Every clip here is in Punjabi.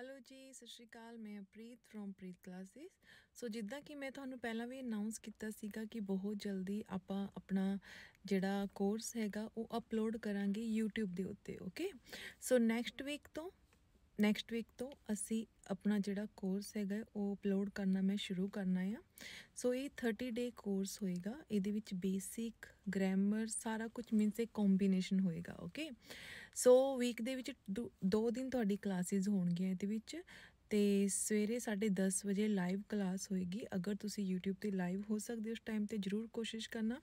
ਹੈਲੋ ਜੀ ਸਤਿ ਸ਼੍ਰੀ ਅਕਾਲ ਮੈਂ ਪ੍ਰੀਤ ਫ্রম ਪ੍ਰੀਤ ਕਲਾਸਿਸ ਸੋ ਜਿੱਦਾਂ ਕਿ ਮੈਂ ਤੁਹਾਨੂੰ ਪਹਿਲਾਂ ਵੀ ਅਨਾਉਂਸ ਕੀਤਾ ਸੀਗਾ ਕਿ ਬਹੁਤ ਜਲਦੀ ਆਪਾਂ ਆਪਣਾ ਜਿਹੜਾ ਕੋਰਸ ਹੈਗਾ ਉਹ ਅਪਲੋਡ ਕਰਾਂਗੇ YouTube ਦੇ ਉੱਤੇ ਓਕੇ ਸੋ ਨੈਕਸਟ ਵੀਕ ਤੋਂ ਨੈਕਸਟ ਵੀਕ ਤੋਂ ਅਸੀਂ ਆਪਣਾ ਜਿਹੜਾ ਕੋਰਸ ਹੈਗਾ ਉਹ ਅਪਲੋਡ ਕਰਨਾ ਮੈਂ ਸ਼ੁਰੂ ਕਰਨਾ ਆ ਸੋ ਇਹ 30 ਡੇ ਕੋਰਸ ਹੋਏਗਾ ਇਹਦੇ ਵਿੱਚ ਬੇਸਿਕ ਗ੍ਰਾਮਰ ਸਾਰਾ ਕੁਝ ਮੀਨਸ ਇੱਕ ਕੰਬੀਨੇਸ਼ਨ ਹੋਏਗਾ ਓਕੇ ਸੋ ਵੀਕ ਦੇ ਵਿੱਚ ਦੋ ਦਿਨ ਤੁਹਾਡੀ ਕਲਾਸਿਸ ਹੋਣਗੀਆਂ ਇਹਦੇ ਵਿੱਚ ਤੇ ਸਵੇਰੇ 10:30 ਵਜੇ ਲਾਈਵ ਕਲਾਸ ਹੋਏਗੀ ਅਗਰ ਤੁਸੀਂ YouTube ਤੇ ਲਾਈਵ ਹੋ ਸਕਦੇ ਹੋ ਉਸ ਟਾਈਮ ਤੇ ਜਰੂਰ ਕੋਸ਼ਿਸ਼ ਕਰਨਾ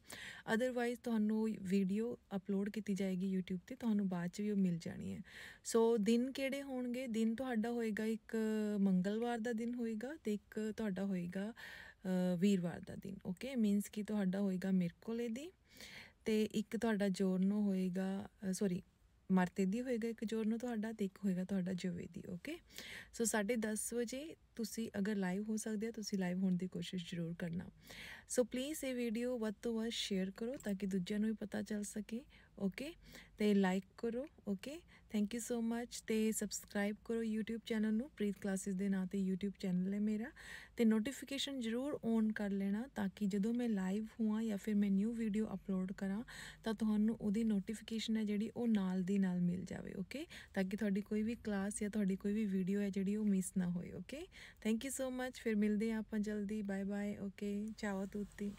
ਅਦਰਵਾਈਜ਼ ਤੁਹਾਨੂੰ ਵੀਡੀਓ ਅਪਲੋਡ ਕੀਤੀ ਜਾਏਗੀ YouTube ਤੇ ਤੁਹਾਨੂੰ ਬਾਅਦ ਚ ਵੀ ਉਹ ਮਿਲ ਜਾਣੀ ਹੈ ਸੋ ਦਿਨ ਕਿਹੜੇ ਹੋਣਗੇ ਦਿਨ ਤੁਹਾਡਾ ਹੋਏਗਾ ਇੱਕ ਮੰਗਲਵਾਰ ਦਾ ਦਿਨ ਹੋਏਗਾ ਤੇ ਇੱਕ ਤੁਹਾਡਾ ਹੋਏਗਾ ਵੀਰਵਾਰ ਦਾ ਦਿਨ ਓਕੇ ਮੀਨਸ ਕਿ ਤੁਹਾਡਾ ਹੋਏਗਾ ਮਿਰਕੋਲੇ ਦੀ ਤੇ ਇੱਕ ਤੁਹਾਡਾ ਜੋਰਨੋ ਹੋਏਗਾ ਸੌਰੀ ਮਰਤੇਦੀ ਹੋਏਗਾ ਇੱਕ ਜੋਰ ਨੂੰ ਤੁਹਾਡਾ ਤੇ ਇੱਕ ਹੋਏਗਾ ਤੁਹਾਡਾ ਦੀ ਓਕੇ ਸੋ 10:30 ਵਜੇ ਤੁਸੀਂ ਅਗਰ ਲਾਈਵ ਹੋ ਸਕਦੇ ਹੋ ਤੁਸੀਂ ਲਾਈਵ ਹੋਣ ਦੀ ਕੋਸ਼ਿਸ਼ ਜ਼ਰੂਰ ਕਰਨਾ ਸੋ ਪਲੀਜ਼ ਇਹ ਵੀਡੀਓ ਵੱਧ ਤੋਂ ਵੱਧ ਸ਼ੇਅਰ ਕਰੋ ਤਾਂ ਕਿ ਦੂਜਿਆਂ ਨੂੰ ਵੀ ਪਤਾ ਚੱਲ ਸਕੇ ਓਕੇ ਤੇ ਲਾਈਕ ਕਰੋ okay thank you so much ਤੇ ਸਬਸਕ੍ਰਾਈਬ ਕਰੋ YouTube ਚੈਨਲ ਨੂੰ ਪ੍ਰੀਤ ਕਲਾਸਿਸ ਦੇ ਨਾਂ ਤੇ YouTube ਚੈਨਲ ਹੈ ਮੇਰਾ ਤੇ ਨੋਟੀਫਿਕੇਸ਼ਨ ਜ਼ਰੂਰ ਔਨ ਕਰ ਲੈਣਾ ਤਾਂ ਕਿ ਜਦੋਂ ਮੈਂ ਲਾਈਵ ਹੋਵਾਂ ਜਾਂ ਫਿਰ ਮੈਂ ਨਿਊ ਵੀਡੀਓ ਅਪਲੋਡ ਕਰਾਂ ਤਾਂ ਤੁਹਾਨੂੰ ਉਹਦੀ ਨੋਟੀਫਿਕੇਸ਼ਨ ਹੈ ਜਿਹੜੀ ਉਹ ਨਾਲ ਦੀ ਨਾਲ ਮਿਲ ਜਾਵੇ ਓਕੇ ਤਾਂ ਕਿ ਤੁਹਾਡੀ ਕੋਈ ਵੀ ਕਲਾਸ ਜਾਂ ਤੁਹਾਡੀ ਕੋਈ ਵੀ ਵੀਡੀਓ ਹੈ ਜਿਹੜੀ ਉਹ ਮਿਸ ਨਾ ਹੋਏ okay thank you so much ਫਿਰ ਮਿਲਦੇ ਆਪਾਂ ਜਲਦੀ ਬਾਏ ਬਾਏ ਓਕੇ ਚਾਓ ਤੁੱਤੀ